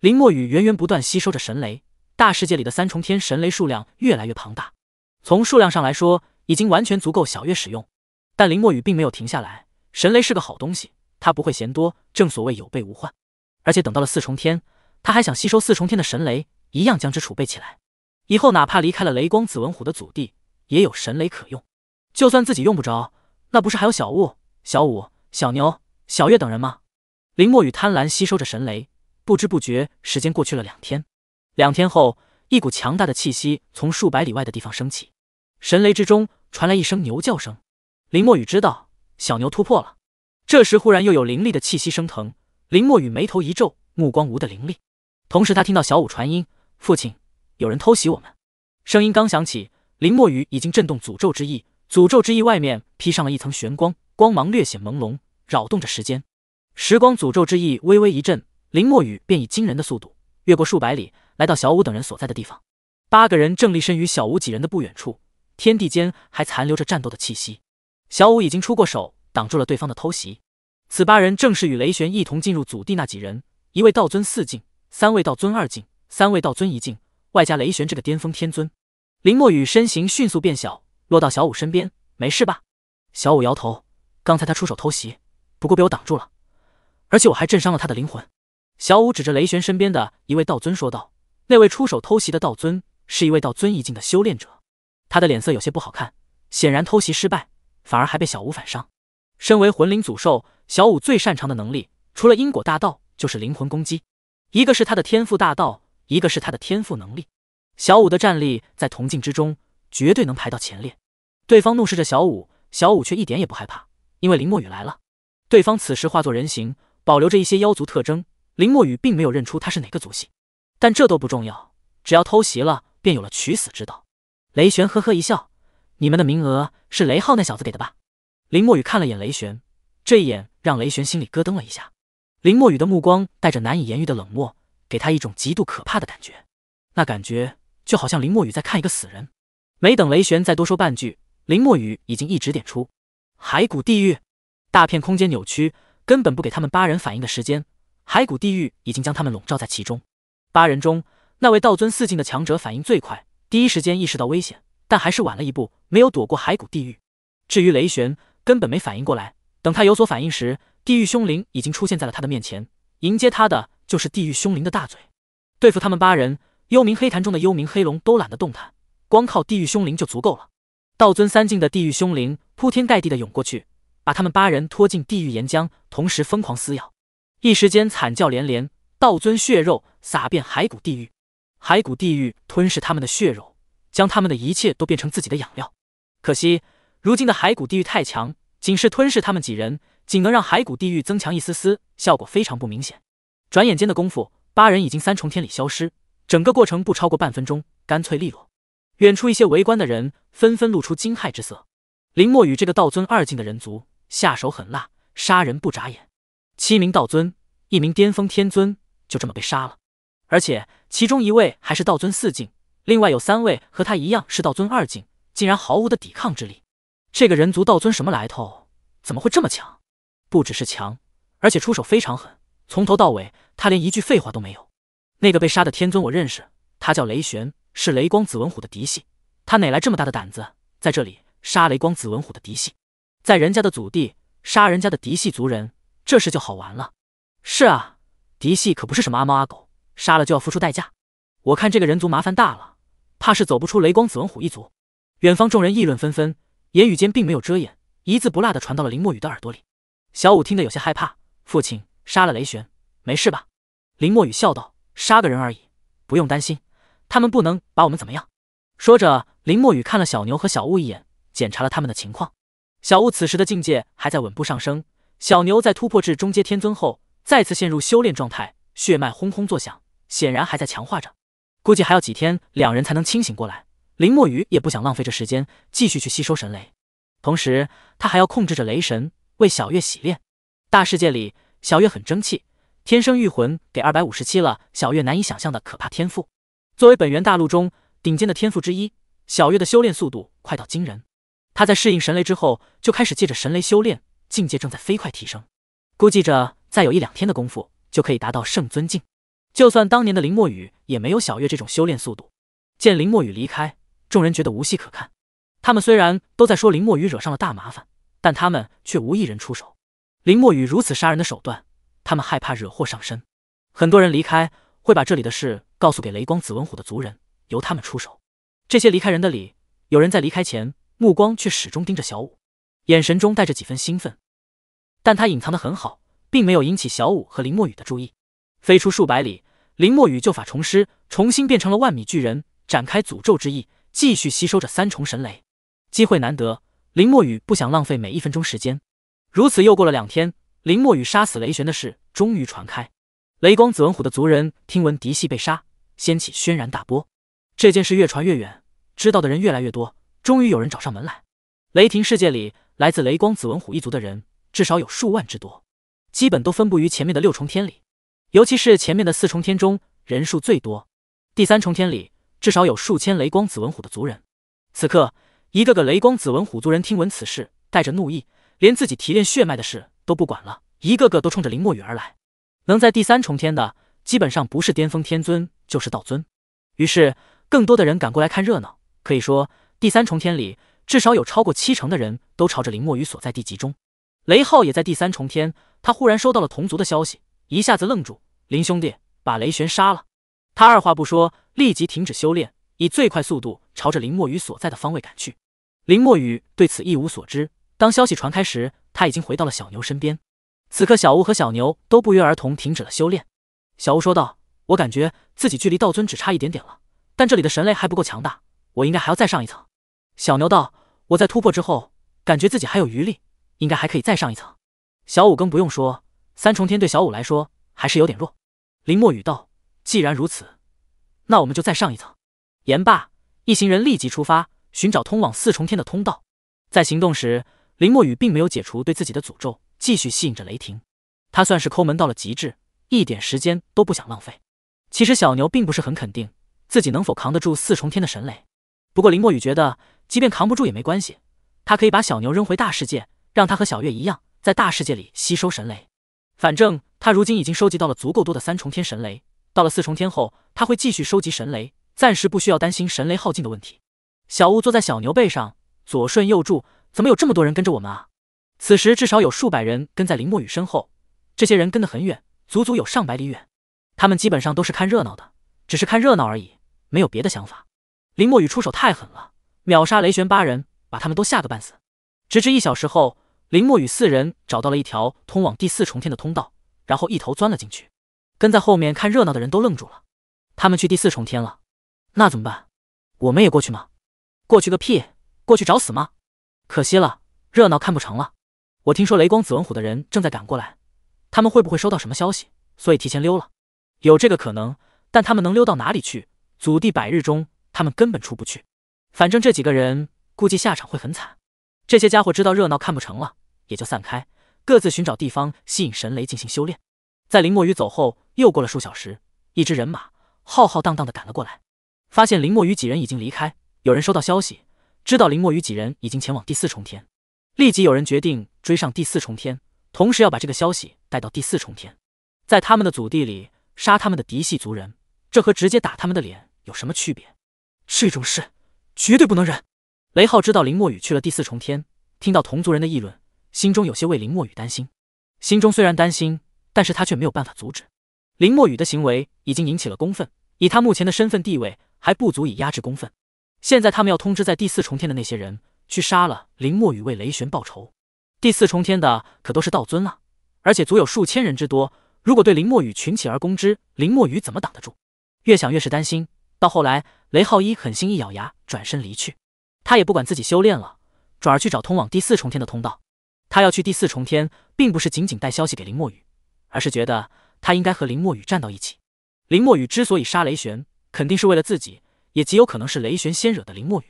林墨雨源源不断吸收着神雷，大世界里的三重天神雷数量越来越庞大。从数量上来说，已经完全足够小月使用。但林墨雨并没有停下来，神雷是个好东西，他不会嫌多。正所谓有备无患，而且等到了四重天，他还想吸收四重天的神雷，一样将之储备起来。以后哪怕离开了雷光紫纹虎的祖地，也有神雷可用。就算自己用不着，那不是还有小雾、小五、小牛、小月等人吗？林墨雨贪婪吸收着神雷。不知不觉，时间过去了两天。两天后，一股强大的气息从数百里外的地方升起，神雷之中传来一声牛叫声。林墨雨知道，小牛突破了。这时，忽然又有凌厉的气息升腾，林墨雨眉头一皱，目光无的凌厉。同时，他听到小五传音：“父亲，有人偷袭我们。”声音刚响起，林墨雨已经震动诅咒之意。诅咒之意外面披上了一层玄光，光芒略显朦胧，扰动着时间。时光诅咒之意微微一震。林墨雨便以惊人的速度越过数百里，来到小五等人所在的地方。八个人正立身于小五几人的不远处，天地间还残留着战斗的气息。小五已经出过手，挡住了对方的偷袭。此八人正是与雷玄一同进入祖地那几人：一位道尊四境，三位道尊二境，三位道尊一境，外加雷玄这个巅峰天尊。林墨雨身形迅速变小，落到小五身边：“没事吧？”小五摇头：“刚才他出手偷袭，不过被我挡住了，而且我还震伤了他的灵魂。”小五指着雷玄身边的一位道尊说道：“那位出手偷袭的道尊是一位道尊一境的修炼者，他的脸色有些不好看，显然偷袭失败，反而还被小五反伤。身为魂灵祖兽，小五最擅长的能力除了因果大道，就是灵魂攻击，一个是他的天赋大道，一个是他的天赋能力。小五的战力在铜镜之中绝对能排到前列。对方怒视着小五，小五却一点也不害怕，因为林墨雨来了。对方此时化作人形，保留着一些妖族特征。”林墨雨并没有认出他是哪个族系，但这都不重要，只要偷袭了，便有了取死之道。雷玄呵呵一笑：“你们的名额是雷浩那小子给的吧？”林墨雨看了眼雷玄，这一眼让雷玄心里咯噔了一下。林墨雨的目光带着难以言喻的冷漠，给他一种极度可怕的感觉。那感觉就好像林墨雨在看一个死人。没等雷玄再多说半句，林墨雨已经一指点出：“骸骨地狱！”大片空间扭曲，根本不给他们八人反应的时间。骸骨地狱已经将他们笼罩在其中。八人中，那位道尊四境的强者反应最快，第一时间意识到危险，但还是晚了一步，没有躲过骸骨地狱。至于雷玄，根本没反应过来。等他有所反应时，地狱凶灵已经出现在了他的面前，迎接他的就是地狱凶灵的大嘴。对付他们八人，幽冥黑潭中的幽冥黑龙都懒得动弹，光靠地狱凶灵就足够了。道尊三境的地狱凶灵铺天盖地的涌过去，把他们八人拖进地狱岩浆，同时疯狂撕咬。一时间惨叫连连，道尊血肉洒遍骸骨地狱，骸骨地狱吞噬他们的血肉，将他们的一切都变成自己的养料。可惜，如今的骸骨地狱太强，仅是吞噬他们几人，仅能让骸骨地狱增强一丝丝，效果非常不明显。转眼间的功夫，八人已经三重天里消失，整个过程不超过半分钟，干脆利落。远处一些围观的人纷纷露出惊骇之色。林墨与这个道尊二境的人族下手狠辣，杀人不眨眼。七名道尊，一名巅峰天尊，就这么被杀了，而且其中一位还是道尊四境，另外有三位和他一样是道尊二境，竟然毫无的抵抗之力。这个人族道尊什么来头？怎么会这么强？不只是强，而且出手非常狠，从头到尾他连一句废话都没有。那个被杀的天尊我认识，他叫雷玄，是雷光紫文虎的嫡系。他哪来这么大的胆子，在这里杀雷光紫文虎的嫡系，在人家的祖地杀人家的嫡系族人？这事就好玩了。是啊，嫡系可不是什么阿猫阿狗，杀了就要付出代价。我看这个人族麻烦大了，怕是走不出雷光子文虎一族。远方众人议论纷纷，言语间并没有遮掩，一字不落的传到了林墨雨的耳朵里。小五听得有些害怕，父亲杀了雷玄，没事吧？林墨雨笑道：“杀个人而已，不用担心，他们不能把我们怎么样。”说着，林墨雨看了小牛和小雾一眼，检查了他们的情况。小雾此时的境界还在稳步上升。小牛在突破至中阶天尊后，再次陷入修炼状态，血脉轰轰作响，显然还在强化着。估计还要几天，两人才能清醒过来。林墨雨也不想浪费这时间，继续去吸收神雷，同时他还要控制着雷神为小月洗练。大世界里，小月很争气，天生玉魂给二百五十七了。小月难以想象的可怕天赋，作为本源大陆中顶尖的天赋之一，小月的修炼速度快到惊人。他在适应神雷之后，就开始借着神雷修炼。境界正在飞快提升，估计着再有一两天的功夫就可以达到圣尊境。就算当年的林墨雨也没有小月这种修炼速度。见林墨雨离开，众人觉得无戏可看。他们虽然都在说林墨雨惹上了大麻烦，但他们却无一人出手。林墨雨如此杀人的手段，他们害怕惹祸上身。很多人离开，会把这里的事告诉给雷光紫纹虎的族人，由他们出手。这些离开人的里，有人在离开前目光却始终盯着小五，眼神中带着几分兴奋。但他隐藏的很好，并没有引起小五和林墨雨的注意。飞出数百里，林墨雨旧法重施，重新变成了万米巨人，展开诅咒之翼，继续吸收着三重神雷。机会难得，林墨雨不想浪费每一分钟时间。如此又过了两天，林墨雨杀死雷玄的事终于传开。雷光紫文虎的族人听闻嫡系被杀，掀起轩然大波。这件事越传越远，知道的人越来越多。终于有人找上门来。雷霆世界里，来自雷光紫文虎一族的人。至少有数万之多，基本都分布于前面的六重天里，尤其是前面的四重天中人数最多。第三重天里至少有数千雷光紫纹虎的族人。此刻，一个个雷光紫纹虎族人听闻此事，带着怒意，连自己提炼血脉的事都不管了，一个个都冲着林墨雨而来。能在第三重天的，基本上不是巅峰天尊就是道尊。于是，更多的人赶过来看热闹。可以说，第三重天里至少有超过七成的人都朝着林墨雨所在地集中。雷浩也在第三重天，他忽然收到了同族的消息，一下子愣住。林兄弟把雷玄杀了，他二话不说，立即停止修炼，以最快速度朝着林墨雨所在的方位赶去。林墨雨对此一无所知。当消息传开时，他已经回到了小牛身边。此刻，小吴和小牛都不约而同停止了修炼。小吴说道：“我感觉自己距离道尊只差一点点了，但这里的神雷还不够强大，我应该还要再上一层。”小牛道：“我在突破之后，感觉自己还有余力。”应该还可以再上一层。小五更不用说，三重天对小五来说还是有点弱。林墨雨道：“既然如此，那我们就再上一层。”言罢，一行人立即出发，寻找通往四重天的通道。在行动时，林墨雨并没有解除对自己的诅咒，继续吸引着雷霆。他算是抠门到了极致，一点时间都不想浪费。其实小牛并不是很肯定自己能否扛得住四重天的神雷，不过林墨雨觉得，即便扛不住也没关系，他可以把小牛扔回大世界。让他和小月一样，在大世界里吸收神雷。反正他如今已经收集到了足够多的三重天神雷，到了四重天后，他会继续收集神雷，暂时不需要担心神雷耗尽的问题。小乌坐在小牛背上，左顺右助，怎么有这么多人跟着我们啊？此时至少有数百人跟在林墨雨身后，这些人跟得很远，足足有上百里远。他们基本上都是看热闹的，只是看热闹而已，没有别的想法。林墨雨出手太狠了，秒杀雷玄八人，把他们都吓个半死。直至一小时后。林墨与四人找到了一条通往第四重天的通道，然后一头钻了进去。跟在后面看热闹的人都愣住了。他们去第四重天了，那怎么办？我们也过去吗？过去个屁！过去找死吗？可惜了，热闹看不成了。我听说雷光紫文虎的人正在赶过来，他们会不会收到什么消息，所以提前溜了？有这个可能，但他们能溜到哪里去？祖地百日中，他们根本出不去。反正这几个人估计下场会很惨。这些家伙知道热闹看不成了。也就散开，各自寻找地方吸引神雷进行修炼。在林墨雨走后，又过了数小时，一支人马浩浩荡荡的赶了过来，发现林墨雨几人已经离开。有人收到消息，知道林墨雨几人已经前往第四重天，立即有人决定追上第四重天，同时要把这个消息带到第四重天，在他们的祖地里杀他们的嫡系族人，这和直接打他们的脸有什么区别？这种事绝对不能忍！雷浩知道林墨雨去了第四重天，听到同族人的议论。心中有些为林墨雨担心，心中虽然担心，但是他却没有办法阻止林墨雨的行为，已经引起了公愤。以他目前的身份地位，还不足以压制公愤。现在他们要通知在第四重天的那些人，去杀了林墨雨，为雷玄报仇。第四重天的可都是道尊啊，而且足有数千人之多。如果对林墨雨群起而攻之，林墨雨怎么挡得住？越想越是担心。到后来，雷浩一狠心一咬牙，转身离去。他也不管自己修炼了，转而去找通往第四重天的通道。他要去第四重天，并不是仅仅带消息给林墨雨，而是觉得他应该和林墨雨站到一起。林墨雨之所以杀雷玄，肯定是为了自己，也极有可能是雷玄先惹的林墨雨。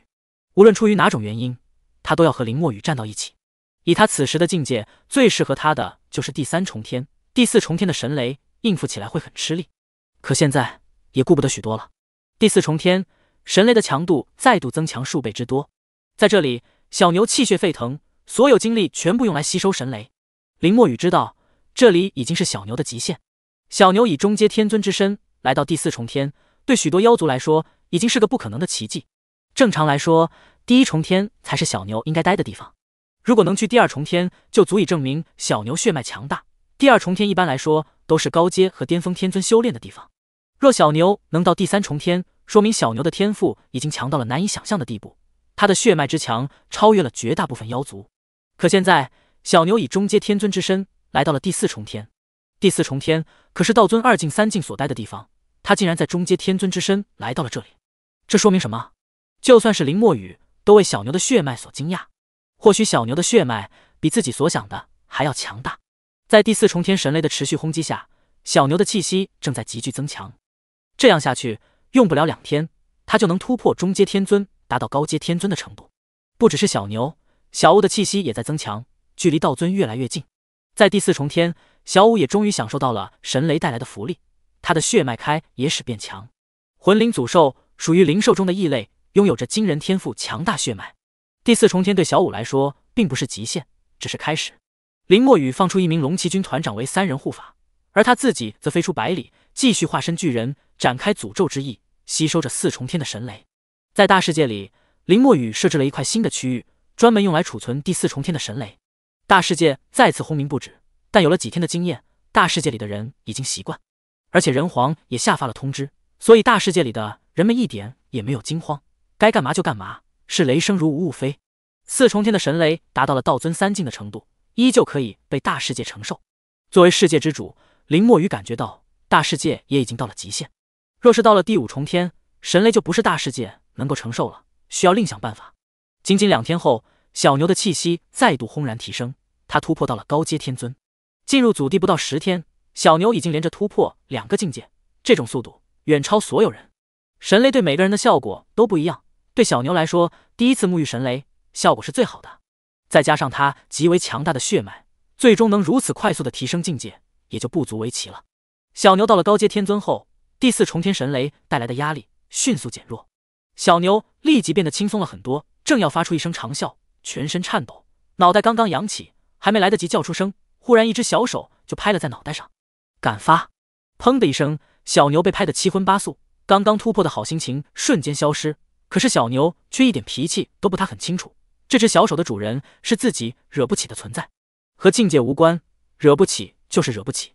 无论出于哪种原因，他都要和林墨雨站到一起。以他此时的境界，最适合他的就是第三重天。第四重天的神雷应付起来会很吃力，可现在也顾不得许多了。第四重天神雷的强度再度增强数倍之多，在这里，小牛气血沸腾。所有精力全部用来吸收神雷。林墨雨知道，这里已经是小牛的极限。小牛以中阶天尊之身来到第四重天，对许多妖族来说，已经是个不可能的奇迹。正常来说，第一重天才是小牛应该待的地方。如果能去第二重天，就足以证明小牛血脉强大。第二重天一般来说都是高阶和巅峰天尊修炼的地方。若小牛能到第三重天，说明小牛的天赋已经强到了难以想象的地步。他的血脉之强，超越了绝大部分妖族。可现在，小牛以中阶天尊之身来到了第四重天。第四重天可是道尊二境、三境所待的地方。他竟然在中阶天尊之身来到了这里，这说明什么？就算是林墨雨，都为小牛的血脉所惊讶。或许小牛的血脉比自己所想的还要强大。在第四重天神雷的持续轰击下，小牛的气息正在急剧增强。这样下去，用不了两天，他就能突破中阶天尊，达到高阶天尊的程度。不只是小牛。小屋的气息也在增强，距离道尊越来越近。在第四重天，小舞也终于享受到了神雷带来的福利，他的血脉开也使变强。魂灵祖兽属于灵兽中的异类，拥有着惊人天赋、强大血脉。第四重天对小舞来说并不是极限，只是开始。林墨雨放出一名龙骑军团长为三人护法，而他自己则飞出百里，继续化身巨人，展开诅咒之翼，吸收着四重天的神雷。在大世界里，林墨雨设置了一块新的区域。专门用来储存第四重天的神雷，大世界再次轰鸣不止。但有了几天的经验，大世界里的人已经习惯，而且人皇也下发了通知，所以大世界里的人们一点也没有惊慌，该干嘛就干嘛。是雷声如无物飞，四重天的神雷达到了道尊三境的程度，依旧可以被大世界承受。作为世界之主，林墨雨感觉到大世界也已经到了极限。若是到了第五重天，神雷就不是大世界能够承受了，需要另想办法。仅仅两天后，小牛的气息再度轰然提升，他突破到了高阶天尊。进入祖地不到十天，小牛已经连着突破两个境界，这种速度远超所有人。神雷对每个人的效果都不一样，对小牛来说，第一次沐浴神雷效果是最好的，再加上他极为强大的血脉，最终能如此快速的提升境界也就不足为奇了。小牛到了高阶天尊后，第四重天神雷带来的压力迅速减弱，小牛立即变得轻松了很多。正要发出一声长啸，全身颤抖，脑袋刚刚扬起，还没来得及叫出声，忽然一只小手就拍了在脑袋上。敢发！砰的一声，小牛被拍得七荤八素，刚刚突破的好心情瞬间消失。可是小牛却一点脾气都不，他很清楚，这只小手的主人是自己惹不起的存在，和境界无关，惹不起就是惹不起，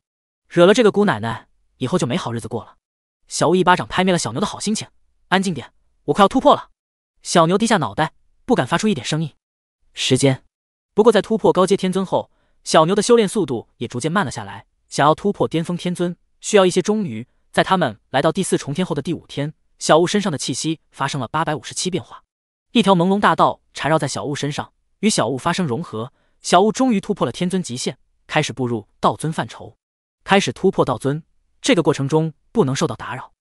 惹了这个姑奶奶以后就没好日子过了。小乌一巴掌拍灭了小牛的好心情，安静点，我快要突破了。小牛低下脑袋，不敢发出一点声音。时间，不过在突破高阶天尊后，小牛的修炼速度也逐渐慢了下来。想要突破巅峰天尊，需要一些终于在他们来到第四重天后的第五天，小雾身上的气息发生了八百五十七变化，一条朦胧大道缠绕在小雾身上，与小雾发生融合。小雾终于突破了天尊极限，开始步入道尊范畴，开始突破道尊。这个过程中不能受到打扰。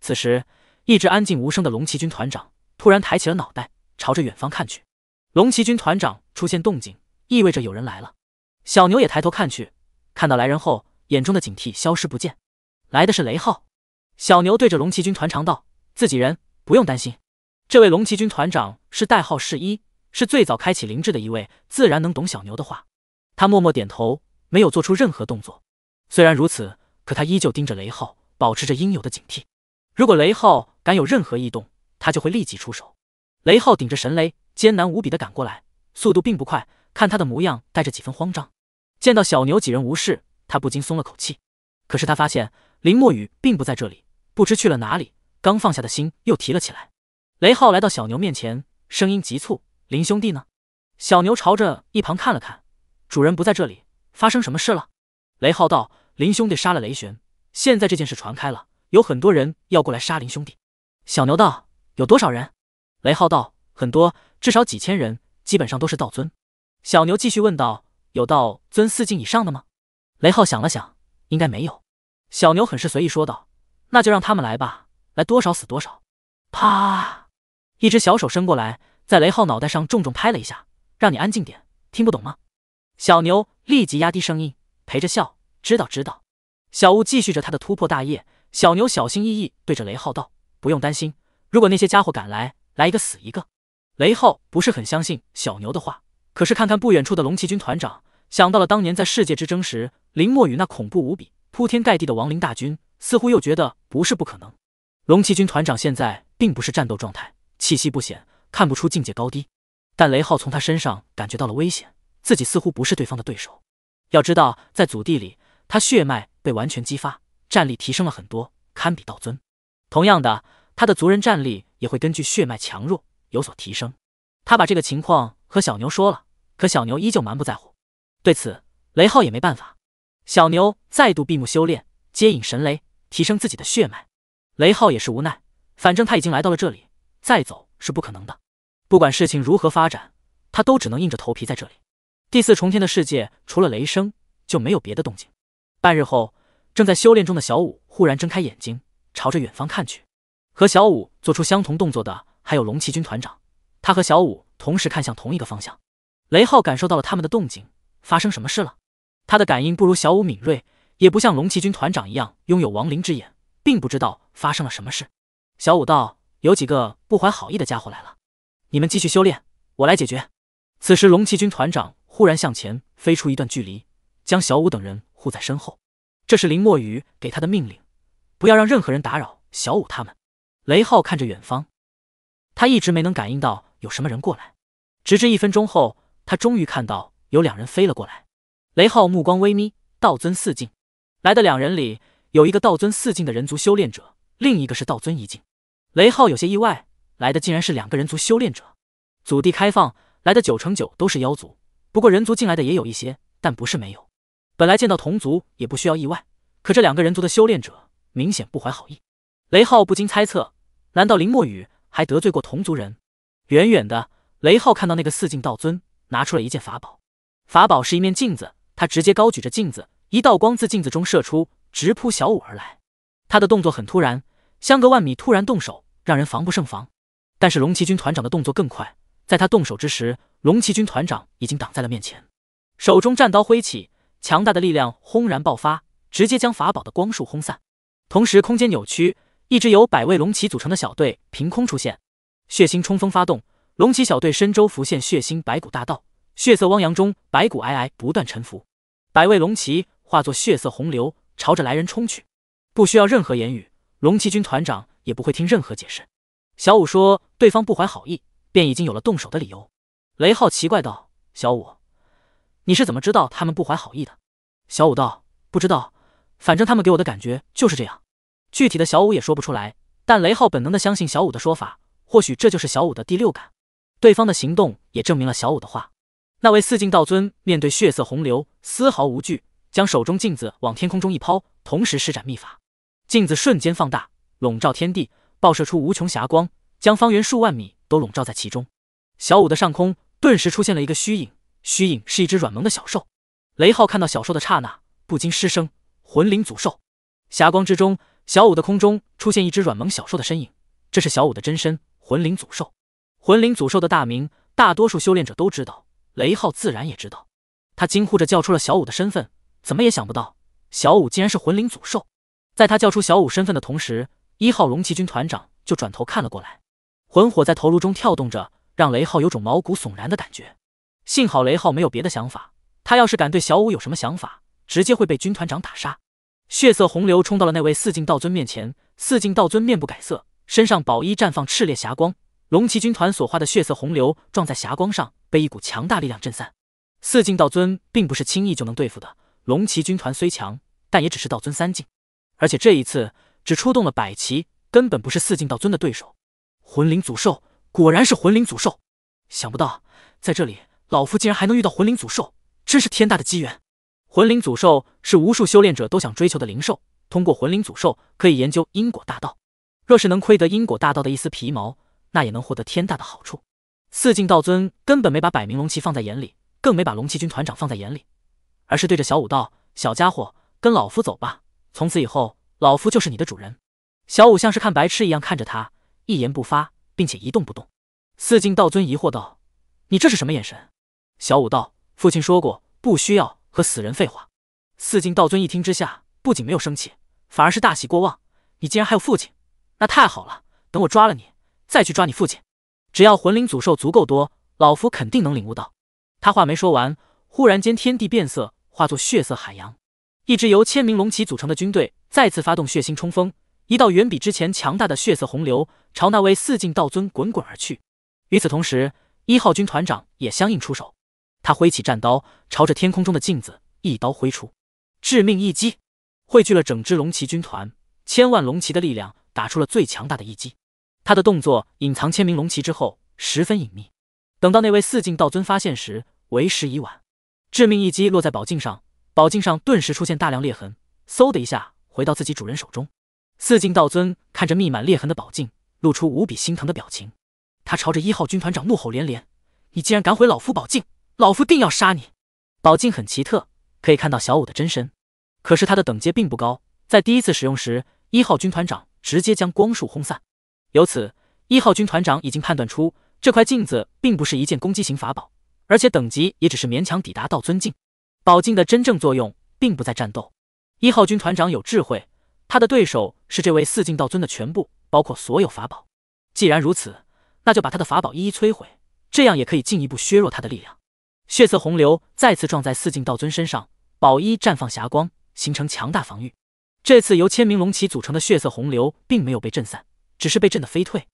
此时，一直安静无声的龙骑军团长。突然抬起了脑袋，朝着远方看去。龙骑军团长出现动静，意味着有人来了。小牛也抬头看去，看到来人后，眼中的警惕消失不见。来的是雷浩。小牛对着龙骑军团长道：“自己人，不用担心。”这位龙骑军团长是代号是一，是最早开启灵智的一位，自然能懂小牛的话。他默默点头，没有做出任何动作。虽然如此，可他依旧盯着雷浩，保持着应有的警惕。如果雷浩敢有任何异动，他就会立即出手。雷浩顶着神雷，艰难无比的赶过来，速度并不快。看他的模样，带着几分慌张。见到小牛几人无事，他不禁松了口气。可是他发现林墨雨并不在这里，不知去了哪里。刚放下的心又提了起来。雷浩来到小牛面前，声音急促：“林兄弟呢？”小牛朝着一旁看了看：“主人不在这里，发生什么事了？”雷浩道：“林兄弟杀了雷玄，现在这件事传开了，有很多人要过来杀林兄弟。”小牛道。有多少人？雷浩道，很多，至少几千人，基本上都是道尊。小牛继续问道：“有道尊四境以上的吗？”雷浩想了想，应该没有。小牛很是随意说道：“那就让他们来吧，来多少死多少。”啪！一只小手伸过来，在雷浩脑袋上重重拍了一下，让你安静点，听不懂吗？小牛立即压低声音，陪着笑：“知道，知道。”小雾继续着他的突破大业，小牛小心翼翼对着雷浩道：“不用担心。”如果那些家伙敢来，来一个死一个。雷浩不是很相信小牛的话，可是看看不远处的龙骑军团长，想到了当年在世界之争时林墨雨那恐怖无比、铺天盖地的亡灵大军，似乎又觉得不是不可能。龙骑军团长现在并不是战斗状态，气息不显，看不出境界高低，但雷浩从他身上感觉到了危险，自己似乎不是对方的对手。要知道，在祖地里，他血脉被完全激发，战力提升了很多，堪比道尊。同样的。他的族人战力也会根据血脉强弱有所提升。他把这个情况和小牛说了，可小牛依旧蛮不在乎。对此，雷浩也没办法。小牛再度闭目修炼，接引神雷，提升自己的血脉。雷浩也是无奈，反正他已经来到了这里，再走是不可能的。不管事情如何发展，他都只能硬着头皮在这里。第四重天的世界，除了雷声，就没有别的动静。半日后，正在修炼中的小五忽然睁开眼睛，朝着远方看去。和小五做出相同动作的还有龙骑军团长，他和小五同时看向同一个方向。雷浩感受到了他们的动静，发生什么事了？他的感应不如小五敏锐，也不像龙骑军团长一样拥有亡灵之眼，并不知道发生了什么事。小五道：“有几个不怀好意的家伙来了，你们继续修炼，我来解决。”此时，龙骑军团长忽然向前飞出一段距离，将小五等人护在身后。这是林墨雨给他的命令，不要让任何人打扰小五他们。雷浩看着远方，他一直没能感应到有什么人过来，直至一分钟后，他终于看到有两人飞了过来。雷浩目光微眯，道尊四境来的两人里有一个道尊四境的人族修炼者，另一个是道尊一境。雷浩有些意外，来的竟然是两个人族修炼者。祖地开放来的九成九都是妖族，不过人族进来的也有一些，但不是没有。本来见到同族也不需要意外，可这两个人族的修炼者明显不怀好意，雷浩不禁猜测。难道林墨雨还得罪过同族人？远远的，雷浩看到那个四境道尊拿出了一件法宝，法宝是一面镜子，他直接高举着镜子，一道光自镜子中射出，直扑小五而来。他的动作很突然，相隔万米突然动手，让人防不胜防。但是龙骑军团长的动作更快，在他动手之时，龙骑军团长已经挡在了面前，手中战刀挥起，强大的力量轰然爆发，直接将法宝的光束轰散，同时空间扭曲。一支由百位龙骑组成的小队凭空出现，血腥冲锋发动。龙骑小队身周浮现血腥白骨大道，血色汪洋中白骨皑皑不断沉浮。百位龙骑化作血色洪流，朝着来人冲去。不需要任何言语，龙骑军团长也不会听任何解释。小五说：“对方不怀好意，便已经有了动手的理由。”雷浩奇怪道：“小五，你是怎么知道他们不怀好意的？”小五道：“不知道，反正他们给我的感觉就是这样。”具体的小五也说不出来，但雷浩本能的相信小五的说法，或许这就是小五的第六感。对方的行动也证明了小五的话。那位四境道尊面对血色洪流，丝毫无惧，将手中镜子往天空中一抛，同时施展秘法，镜子瞬间放大，笼罩天地，爆射出无穷霞光，将方圆数万米都笼罩在其中。小五的上空顿时出现了一个虚影，虚影是一只软萌的小兽。雷浩看到小兽的刹那，不禁失声。魂灵祖兽，霞光之中。小五的空中出现一只软萌小兽的身影，这是小五的真身——魂灵祖兽。魂灵祖兽的大名，大多数修炼者都知道，雷浩自然也知道。他惊呼着叫出了小五的身份，怎么也想不到，小五竟然是魂灵祖兽。在他叫出小五身份的同时，一号龙骑军团长就转头看了过来。魂火在头颅中跳动着，让雷浩有种毛骨悚然的感觉。幸好雷浩没有别的想法，他要是敢对小五有什么想法，直接会被军团长打杀。血色洪流冲到了那位四境道尊面前，四境道尊面不改色，身上宝衣绽放炽烈霞光，龙骑军团所化的血色洪流撞在霞光上，被一股强大力量震散。四境道尊并不是轻易就能对付的，龙骑军团虽强，但也只是道尊三境，而且这一次只出动了百骑，根本不是四境道尊的对手。魂灵祖兽，果然是魂灵祖兽！想不到在这里，老夫竟然还能遇到魂灵祖兽，真是天大的机缘！魂灵祖兽是无数修炼者都想追求的灵兽，通过魂灵祖兽可以研究因果大道。若是能窥得因果大道的一丝皮毛，那也能获得天大的好处。四境道尊根本没把百名龙骑放在眼里，更没把龙骑军团长放在眼里，而是对着小五道：“小家伙，跟老夫走吧，从此以后老夫就是你的主人。”小五像是看白痴一样看着他，一言不发，并且一动不动。四境道尊疑惑道：“你这是什么眼神？”小五道：“父亲说过，不需要。”和死人废话！四境道尊一听之下，不仅没有生气，反而是大喜过望。你竟然还有父亲，那太好了！等我抓了你，再去抓你父亲。只要魂灵祖兽足够多，老夫肯定能领悟到。他话没说完，忽然间天地变色，化作血色海洋。一支由千名龙骑组成的军队再次发动血腥冲锋，一道远比之前强大的血色洪流朝那位四境道尊滚滚而去。与此同时，一号军团长也相应出手。他挥起战刀，朝着天空中的镜子一刀挥出，致命一击，汇聚了整支龙骑军团千万龙骑的力量，打出了最强大的一击。他的动作隐藏千名龙骑之后，十分隐秘。等到那位四境道尊发现时，为时已晚。致命一击落在宝镜上，宝镜上顿时出现大量裂痕，嗖的一下回到自己主人手中。四境道尊看着密满裂痕的宝镜，露出无比心疼的表情。他朝着一号军团长怒吼连连：“你竟然敢毁老夫宝镜！”老夫定要杀你！宝镜很奇特，可以看到小五的真身。可是他的等阶并不高，在第一次使用时，一号军团长直接将光束轰散。由此，一号军团长已经判断出这块镜子并不是一件攻击型法宝，而且等级也只是勉强抵达道尊境。宝镜的真正作用并不在战斗。一号军团长有智慧，他的对手是这位四境道尊的全部，包括所有法宝。既然如此，那就把他的法宝一一摧毁，这样也可以进一步削弱他的力量。血色洪流再次撞在四境道尊身上，宝衣绽放霞光，形成强大防御。这次由千名龙骑组成的血色洪流并没有被震散，只是被震得飞退。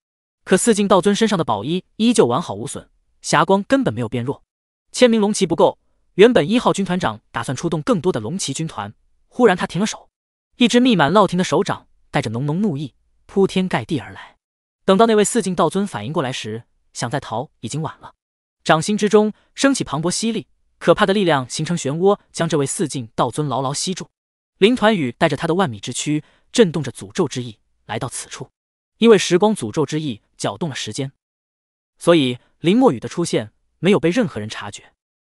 可四境道尊身上的宝衣依旧完好无损，霞光根本没有变弱。千名龙骑不够，原本一号军团长打算出动更多的龙骑军团，忽然他停了手，一只密满烙停的手掌带着浓浓怒意，铺天盖地而来。等到那位四境道尊反应过来时，想再逃已经晚了。掌心之中升起磅礴、吸力，可怕的力量，形成漩涡，将这位四境道尊牢牢吸住。林团雨带着他的万米之躯，震动着诅咒之意来到此处。因为时光诅咒之意搅动了时间，所以林墨雨的出现没有被任何人察觉。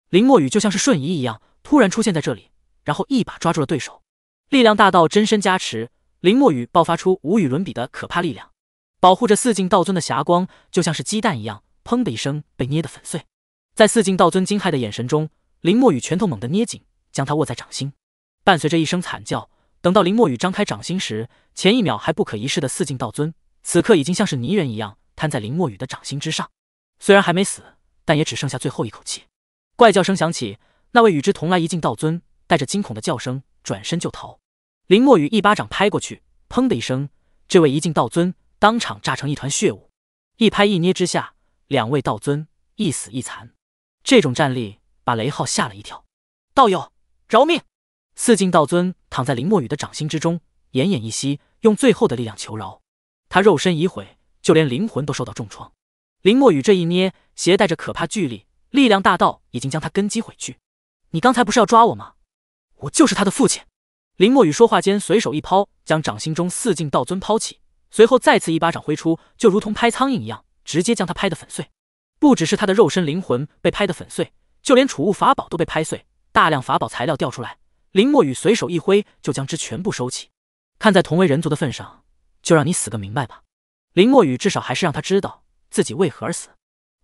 林墨雨就像是瞬移一样，突然出现在这里，然后一把抓住了对手。力量大到真身加持，林墨雨爆发出无与伦比的可怕力量，保护着四境道尊的霞光，就像是鸡蛋一样。砰的一声，被捏得粉碎。在四境道尊惊骇的眼神中，林墨雨拳头猛地捏紧，将他握在掌心。伴随着一声惨叫，等到林墨雨张开掌心时，前一秒还不可一世的四境道尊，此刻已经像是泥人一样瘫在林墨雨的掌心之上。虽然还没死，但也只剩下最后一口气。怪叫声响起，那位与之同来一境道尊带着惊恐的叫声转身就逃。林墨雨一巴掌拍过去，砰的一声，这位一境道尊当场炸成一团血雾。一拍一捏之下。两位道尊，一死一残，这种战力把雷浩吓了一跳。道友，饶命！四境道尊躺在林墨雨的掌心之中，奄奄一息，用最后的力量求饶。他肉身已毁，就连灵魂都受到重创。林墨雨这一捏，携带着可怕巨力，力量大到已经将他根基毁去。你刚才不是要抓我吗？我就是他的父亲。林墨雨说话间，随手一抛，将掌心中四境道尊抛起，随后再次一巴掌挥出，就如同拍苍蝇一样。直接将他拍得粉碎，不只是他的肉身灵魂被拍得粉碎，就连储物法宝都被拍碎，大量法宝材料掉出来。林墨雨随手一挥，就将之全部收起。看在同为人族的份上，就让你死个明白吧。林墨雨至少还是让他知道自己为何而死。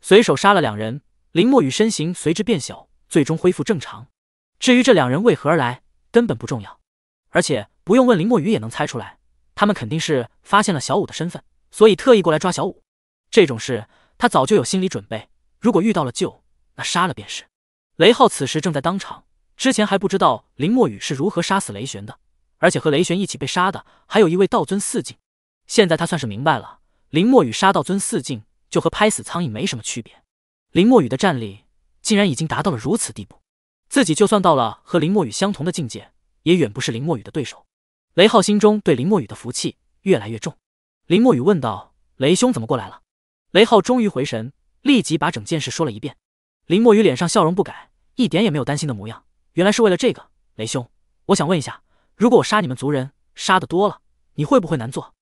随手杀了两人，林墨雨身形随之变小，最终恢复正常。至于这两人为何而来，根本不重要。而且不用问，林墨雨也能猜出来，他们肯定是发现了小五的身份，所以特意过来抓小五。这种事他早就有心理准备，如果遇到了救，那杀了便是。雷浩此时正在当场，之前还不知道林墨雨是如何杀死雷玄的，而且和雷玄一起被杀的还有一位道尊四境。现在他算是明白了，林墨雨杀道尊四境，就和拍死苍蝇没什么区别。林墨雨的战力竟然已经达到了如此地步，自己就算到了和林墨雨相同的境界，也远不是林墨雨的对手。雷浩心中对林墨雨的福气越来越重。林墨雨问道：“雷兄怎么过来了？”雷浩终于回神，立即把整件事说了一遍。林墨雨脸上笑容不改，一点也没有担心的模样。原来是为了这个，雷兄，我想问一下，如果我杀你们族人，杀的多了，你会不会难做？